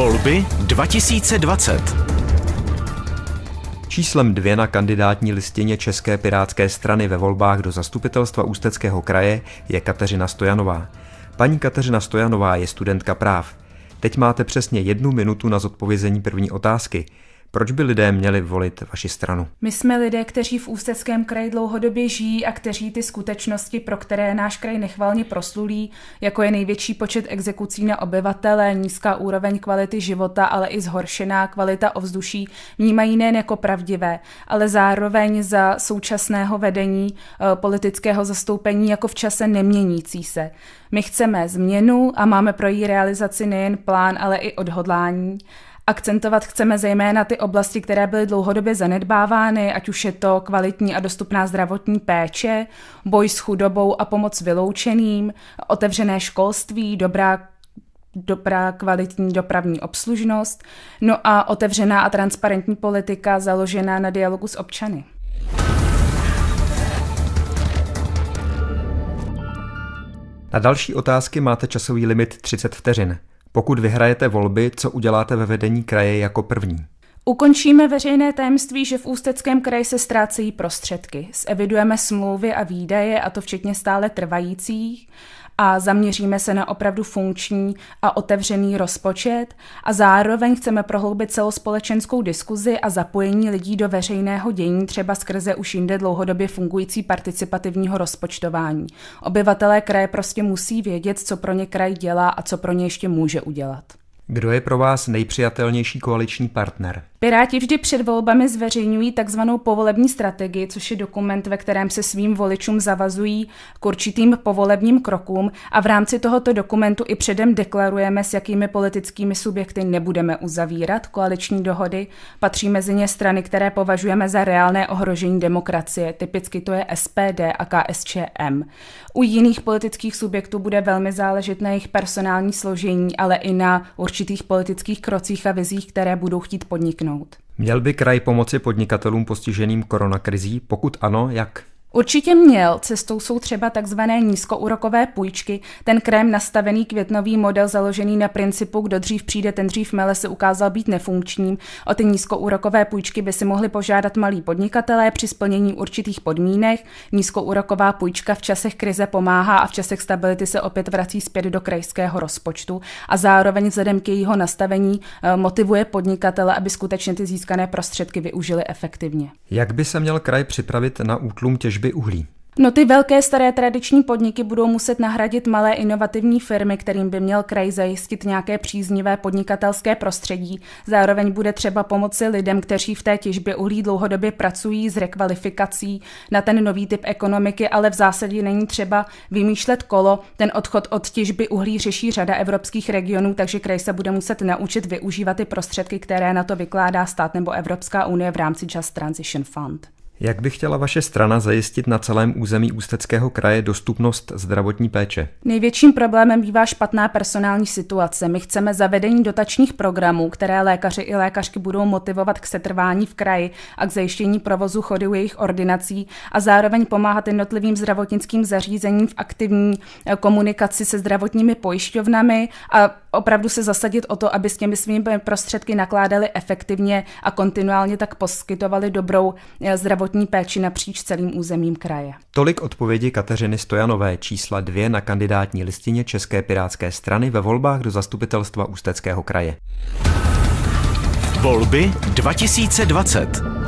Volby 2020. Číslem dvě na kandidátní listině České pirátské strany ve volbách do zastupitelstva Ústeckého kraje je Kateřina Stojanová. Paní Kateřina Stojanová je studentka práv. Teď máte přesně jednu minutu na zodpovězení první otázky. Proč by lidé měli volit vaši stranu? My jsme lidé, kteří v Ústeckém kraji dlouhodobě žijí a kteří ty skutečnosti, pro které náš kraj nechvalně proslulí, jako je největší počet exekucí na obyvatele, nízká úroveň kvality života, ale i zhoršená kvalita ovzduší, vnímají nejen jako pravdivé, ale zároveň za současného vedení eh, politického zastoupení jako v čase neměnící se. My chceme změnu a máme pro její realizaci nejen plán, ale i odhodlání. Akcentovat chceme zejména ty oblasti, které byly dlouhodobě zanedbávány, ať už je to kvalitní a dostupná zdravotní péče, boj s chudobou a pomoc vyloučeným, otevřené školství, dobrá dobrá kvalitní dopravní obslužnost, no a otevřená a transparentní politika založená na dialogu s občany. Na další otázky máte časový limit 30 vteřin. Pokud vyhrajete volby, co uděláte ve vedení kraje jako první? Ukončíme veřejné tajemství, že v Ústeckém kraji se ztrácejí prostředky. Zevidujeme smlouvy a výdaje, a to včetně stále trvajících, a zaměříme se na opravdu funkční a otevřený rozpočet a zároveň chceme prohloubit celospolečenskou diskuzi a zapojení lidí do veřejného dění třeba skrze už jinde dlouhodobě fungující participativního rozpočtování. Obyvatelé kraje prostě musí vědět, co pro ně kraj dělá a co pro ně ještě může udělat. Kdo je pro vás nejpřijatelnější koaliční partner? Piráti vždy před volbami zveřejňují takzvanou povolební strategii, což je dokument, ve kterém se svým voličům zavazují k určitým povolebním krokům a v rámci tohoto dokumentu i předem deklarujeme, s jakými politickými subjekty nebudeme uzavírat koaliční dohody. Patří mezi ně strany, které považujeme za reálné ohrožení demokracie, typicky to je SPD a KSČM. U jiných politických subjektů bude velmi záležet na jejich personální složení, ale i na určitě určitých politických krocích a vizích, které budou chtít podniknout. Měl by kraj pomoci podnikatelům postiženým koronakrizí? Pokud ano, jak? Určitě měl, cestou jsou třeba tzv. nízkoúrokové půjčky. Ten krém nastavený květnový model založený na principu kdo dřív přijde, ten dřív mele se ukázal být nefunkčním. O ty nízkoúrokové půjčky by si mohli požádat malí podnikatelé při splnění určitých podmínek. Nízkoúroková půjčka v časech krize pomáhá a v časech stability se opět vrací zpět do krajského rozpočtu a zároveň vzhledem k jejího nastavení eh, motivuje podnikatele, aby skutečně ty získané prostředky využili efektivně. Jak by se měl kraj připravit na útlum těžby těžby uhlí. No ty velké staré tradiční podniky budou muset nahradit malé inovativní firmy, kterým by měl kraj zajistit nějaké příznivé podnikatelské prostředí. Zároveň bude třeba pomoci lidem, kteří v té těžbě uhlí dlouhodobě pracují s rekvalifikací na ten nový typ ekonomiky, ale v zásadě není třeba vymýšlet kolo. Ten odchod od těžby uhlí řeší řada evropských regionů, takže kraj se bude muset naučit využívat ty prostředky, které na to vykládá stát nebo Evropská unie v rámci Just Transition Fund. Jak by chtěla vaše strana zajistit na celém území Ústeckého kraje dostupnost zdravotní péče? Největším problémem bývá špatná personální situace. My chceme zavedení dotačních programů, které lékaři i lékařky budou motivovat k setrvání v kraji a k zajištění provozu u jejich ordinací a zároveň pomáhat jednotlivým zdravotnickým zařízením v aktivní eh, komunikaci se zdravotními pojišťovnami a opravdu se zasadit o to, aby s těmi svými prostředky nakládali efektivně a kontinuálně tak poskytovali dobrou eh, zdravotní péči napříč celým územím kraje. Tolik odpovědi Kateřiny Stojanové čísla dvě na kandidátní listině České pirátské strany ve volbách do zastupitelstva Ústeckého kraje. Volby 2020.